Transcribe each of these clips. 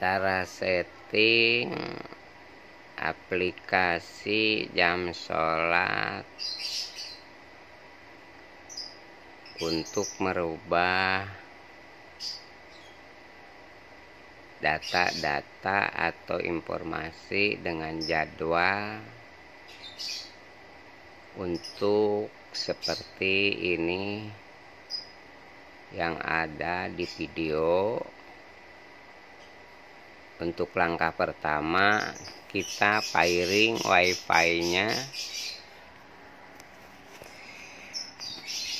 cara setting aplikasi jam sholat untuk merubah data-data atau informasi dengan jadwal untuk seperti ini yang ada di video untuk langkah pertama kita pairing wifi-nya.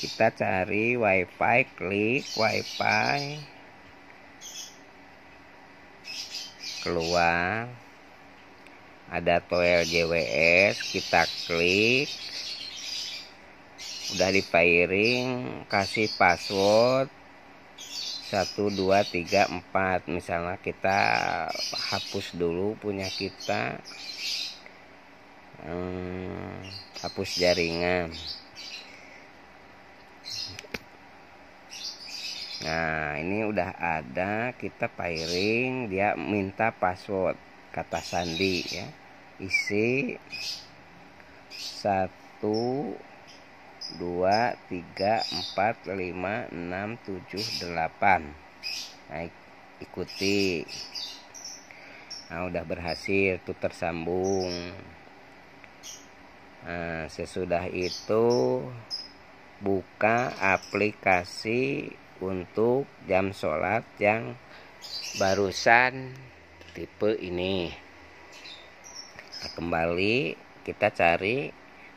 Kita cari wifi, klik wifi. Keluar. Ada toel JWS, kita klik udah di pairing kasih password satu dua tiga empat misalnya kita hapus dulu punya kita hmm, hapus jaringan nah ini udah ada kita pairing dia minta password kata sandi ya isi satu 2 3 4 5 6 7 8 nah, ikuti nah udah berhasil tuh tersambung nah, sesudah itu buka aplikasi untuk jam sholat yang barusan tipe ini nah, kembali kita cari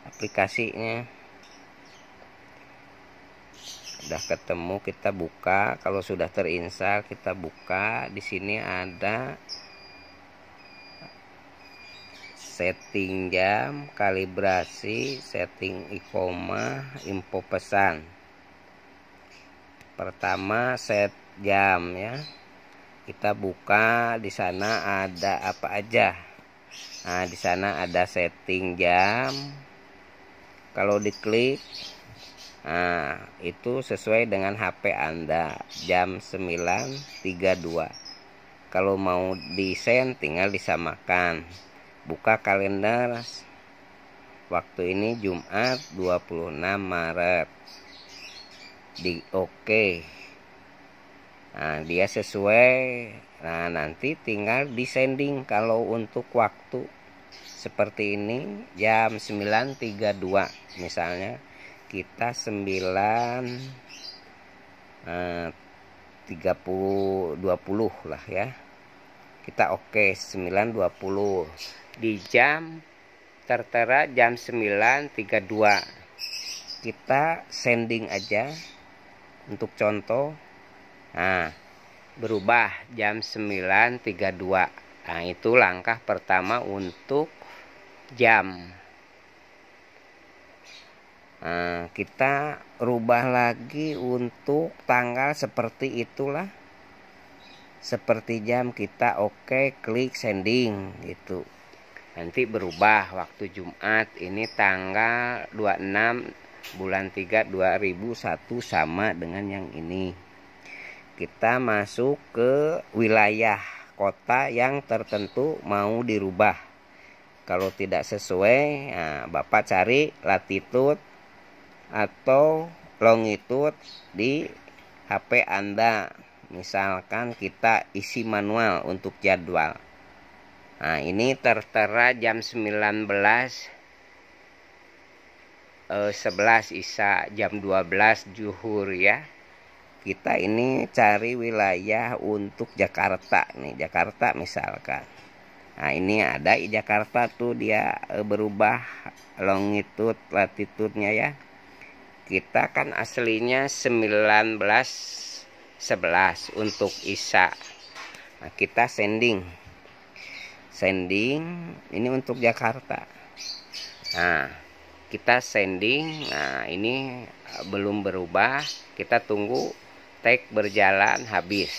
aplikasinya sudah ketemu kita buka kalau sudah terinstal kita buka di sini ada setting jam kalibrasi setting ikoma info pesan pertama set jam ya kita buka di sana ada apa aja nah di sana ada setting jam kalau diklik Nah, itu sesuai dengan HP Anda jam 9.32. Kalau mau di send tinggal disamakan. Buka kalender. Waktu ini Jumat 26 Maret. Di oke. Nah, dia sesuai. Nah, nanti tinggal di sending kalau untuk waktu seperti ini jam 9.32 misalnya kita 9 uh, 30 20 lah ya kita oke okay, 9.20 di jam tertera jam 9.32 kita sending aja untuk contoh nah berubah jam 9.32 nah itu langkah pertama untuk jam Eh, kita rubah lagi untuk tanggal seperti itulah seperti jam kita oke okay, klik sending gitu nanti berubah waktu Jumat ini tanggal 26 bulan 3 2001 sama dengan yang ini kita masuk ke wilayah kota yang tertentu mau dirubah kalau tidak sesuai nah, Bapak cari latitude atau longitude di HP Anda. Misalkan kita isi manual untuk jadwal. Nah, ini tertera jam 19 11 Isa jam 12 Juhur ya. Kita ini cari wilayah untuk Jakarta nih, Jakarta misalkan. Nah, ini ada di Jakarta tuh dia eh, berubah longitude latitudenya ya kita kan aslinya 1911 untuk Isa nah, kita sending sending ini untuk Jakarta nah kita sending nah ini eh, belum berubah kita tunggu tag berjalan habis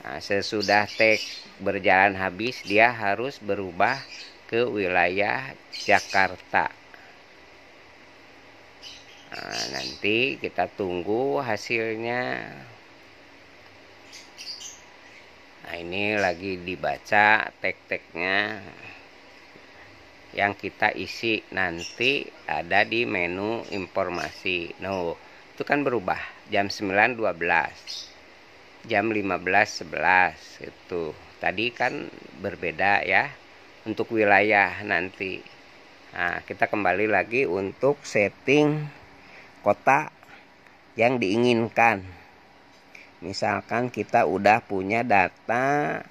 nah, sesudah tag berjalan habis dia harus berubah ke wilayah Jakarta Eh, nanti kita tunggu hasilnya nah ini lagi dibaca tek-teknya yang kita isi nanti ada di menu informasi no nah, itu kan berubah jam 9.12 jam 15.11 itu tadi kan berbeda ya untuk wilayah nanti Nah, kita kembali lagi untuk setting kota yang diinginkan. Misalkan kita udah punya data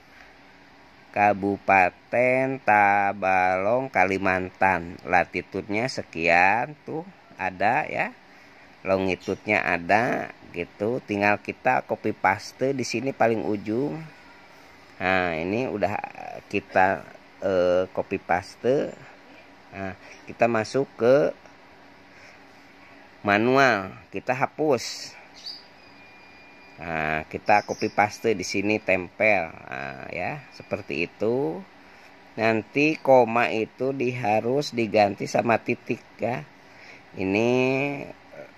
Kabupaten Tabalong Kalimantan, latitudnya sekian tuh ada ya. Longitudnya ada gitu, tinggal kita copy paste di sini paling ujung. Nah, ini udah kita eh, copy paste. Nah, kita masuk ke manual kita hapus nah, kita copy paste di sini tempel nah, ya seperti itu nanti koma itu di, harus diganti sama titik ya ini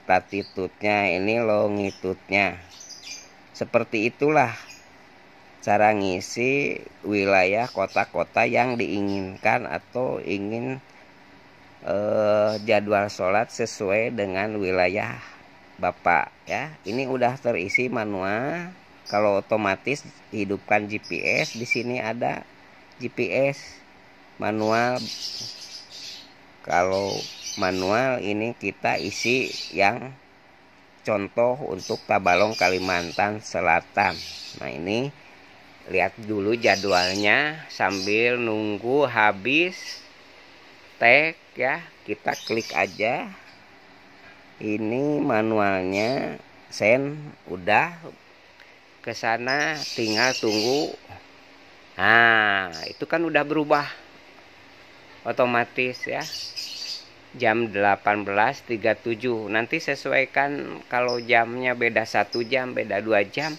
latitudenya ini longitudnya seperti itulah cara ngisi wilayah kota-kota yang diinginkan atau ingin eh, jadwal sholat sesuai dengan wilayah bapak ya ini udah terisi manual kalau otomatis hidupkan GPS di sini ada GPS manual kalau manual ini kita isi yang contoh untuk Tabalong Kalimantan Selatan nah ini lihat dulu jadwalnya sambil nunggu habis tag ya kita klik aja ini manualnya send udah ke sana tinggal tunggu nah itu kan udah berubah otomatis ya jam 18.37 nanti sesuaikan kalau jamnya beda satu jam beda dua jam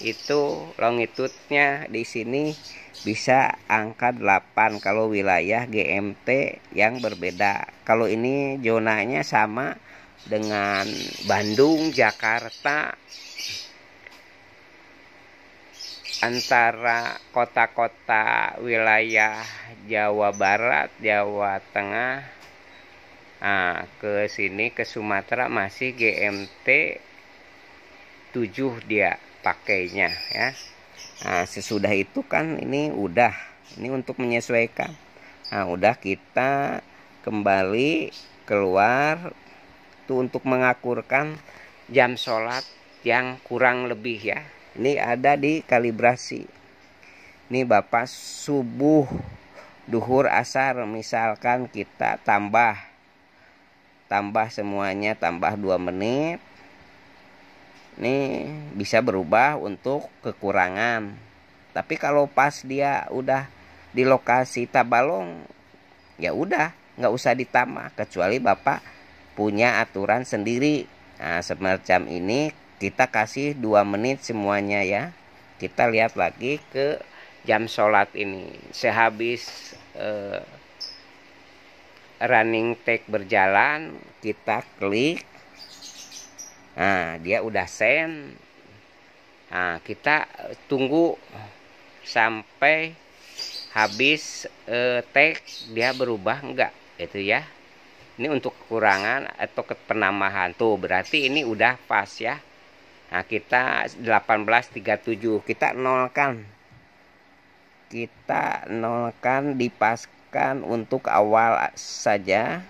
itu longitudenya di sini bisa angka 8 kalau wilayah GMT yang berbeda. Kalau ini zonanya sama dengan Bandung, Jakarta, antara kota-kota wilayah Jawa Barat, Jawa Tengah, nah, ke sini ke Sumatera masih GMT 7 dia pakainya ya nah, sesudah itu kan ini udah ini untuk menyesuaikan nah udah kita kembali keluar itu untuk mengakurkan jam sholat yang kurang lebih ya ini ada di kalibrasi ini bapak subuh duhur asar misalkan kita tambah tambah semuanya tambah dua menit ini bisa berubah untuk kekurangan tapi kalau pas dia udah di lokasi tabalong ya udah nggak usah ditambah kecuali bapak punya aturan sendiri nah semacam ini kita kasih dua menit semuanya ya kita lihat lagi ke jam sholat ini sehabis eh, running tag berjalan kita klik nah, dia udah sen nah, kita eh, tunggu sampai habis eh, tag dia berubah enggak itu ya ini untuk kekurangan atau penambahan tuh berarti ini udah pas ya nah kita 1837 kita nolkan kita nolkan dipaskan untuk awal saja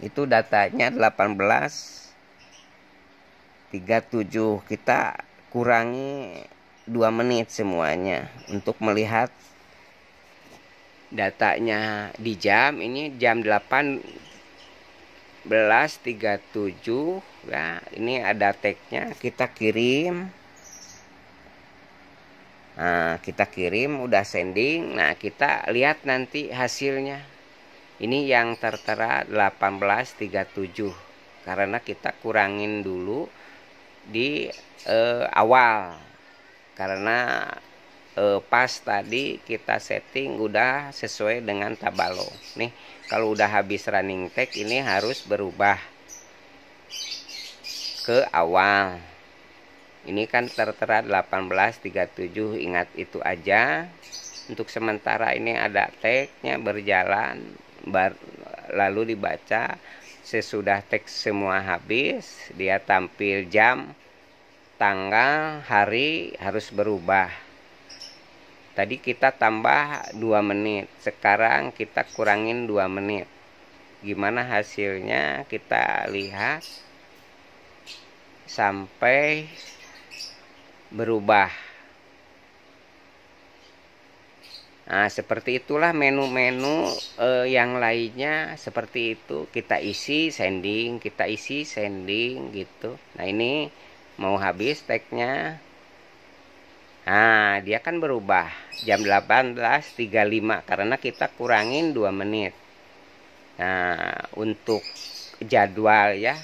itu datanya 18 37 kita kurangi 2 menit semuanya untuk melihat datanya di jam ini jam 8 tujuh ya ini ada tagnya kita kirim nah kita kirim udah sending nah kita lihat nanti hasilnya ini yang tertera 1837 karena kita kurangin dulu di eh, awal karena eh, pas tadi kita setting udah sesuai dengan tabalo nih kalau udah habis running tag ini harus berubah ke awal ini kan tertera 1837 ingat itu aja untuk sementara ini ada tagnya berjalan bar, lalu dibaca sesudah teks semua habis dia tampil jam tanggal hari harus berubah tadi kita tambah dua menit sekarang kita kurangin dua menit gimana hasilnya kita lihat sampai berubah Nah, seperti itulah menu-menu eh, yang lainnya seperti itu kita isi sending, kita isi sending gitu. Nah, ini mau habis tagnya. Nah, dia kan berubah jam 18.35 karena kita kurangin 2 menit. Nah, untuk jadwal ya.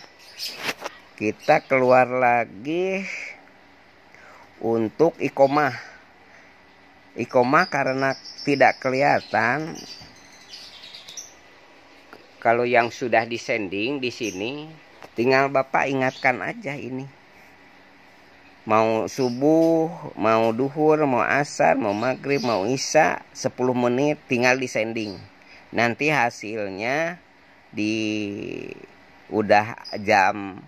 Kita keluar lagi untuk ikomah. Ikomah karena tidak kelihatan kalau yang sudah disending di sini tinggal Bapak ingatkan aja ini mau subuh mau duhur mau asar mau maghrib mau isya 10 menit tinggal disending nanti hasilnya di udah jam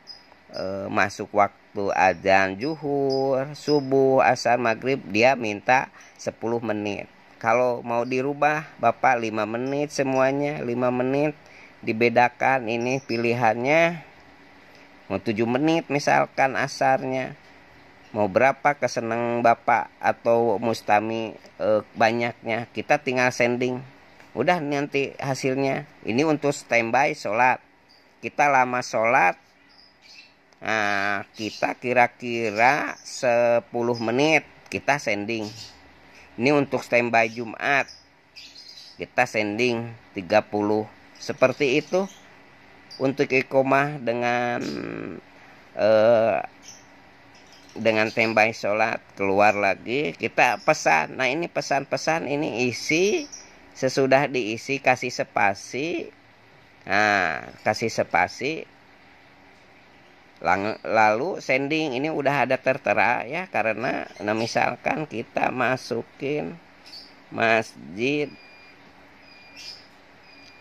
e, masuk waktu azan juhur subuh asar maghrib dia minta 10 menit kalau mau dirubah Bapak 5 menit semuanya 5 menit dibedakan ini pilihannya mau 7 menit misalkan asarnya mau berapa keseneng Bapak atau mustami eh, banyaknya kita tinggal sending udah nanti hasilnya ini untuk standby sholat kita lama sholat nah, kita kira-kira 10 menit kita sending ini untuk standby Jumat kita sending 30 seperti itu untuk ikomah dengan eh, dengan standby sholat keluar lagi kita pesan nah ini pesan-pesan ini isi sesudah diisi kasih spasi nah kasih spasi lalu sending ini udah ada tertera ya karena nah misalkan kita masukin masjid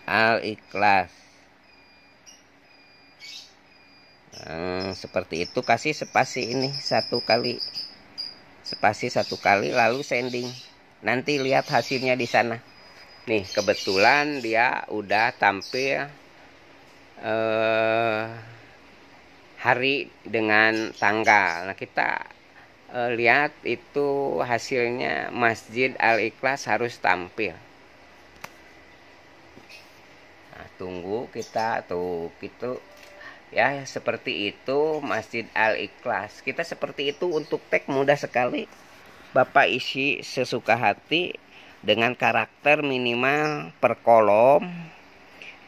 al ikhlas nah, hmm, seperti itu kasih spasi ini satu kali spasi satu kali lalu sending nanti lihat hasilnya di sana nih kebetulan dia udah tampil eh hari dengan tanggal. Nah, kita uh, lihat itu hasilnya Masjid Al-Ikhlas harus tampil. Nah, tunggu kita tuh gitu ya seperti itu Masjid Al-Ikhlas. Kita seperti itu untuk tag mudah sekali. Bapak isi sesuka hati dengan karakter minimal per kolom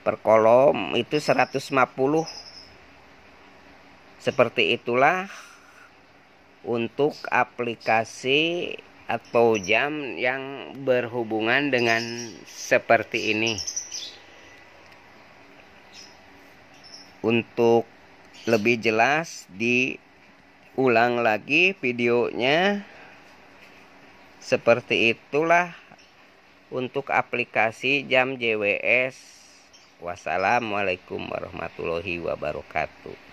per kolom itu 150 seperti itulah untuk aplikasi atau jam yang berhubungan dengan seperti ini. Untuk lebih jelas diulang lagi videonya. Seperti itulah untuk aplikasi jam JWS. Wassalamualaikum warahmatullahi wabarakatuh.